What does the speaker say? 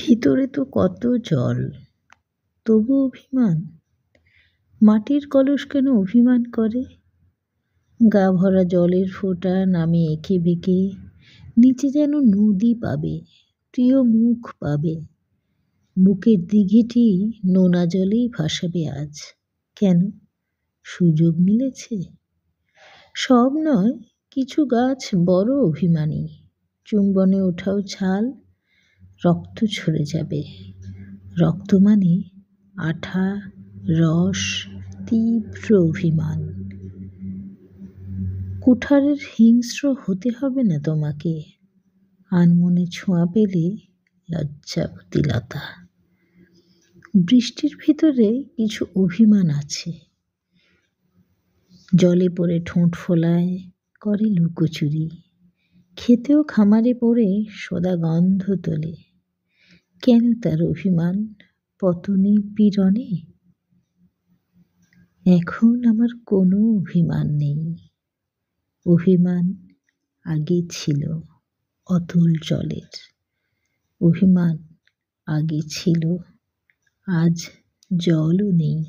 ভিতরে তো কত জল তবু অভিমান মাটির কলস কেন অভিমান করে গা ভরা জলের ফোঁটা নামে এঁকে বেঁকে নিচে যেন নদী পাবে প্রিয় মুখ পাবে বুকের দিঘিটি নোনা জলেই ভাসাবে আজ কেন সুযোগ মিলেছে সব নয় কিছু গাছ বড় অভিমানী চুম্বনে ওঠাও ছাল রক্ত ঝরে যাবে রক্ত মানে আঠা রস তীব্র অভিমান কুঠারের হিংস্র হতে হবে না তোমাকে আনমনে ছোঁয়া পেলে লজ্জাবতী লতা বৃষ্টির ভিতরে কিছু অভিমান আছে জলে পড়ে ঠোঁট ফোলায় করে লুকোচুরি খেতেও খামারে পড়ে সদা গন্ধ তোলে কেন তার অভিমান পতনে পীড়নে এখন আমার কোনো অভিমান নেই অভিমান আগে ছিল অতুল জলের অভিমান আগে ছিল আজ জলও নেই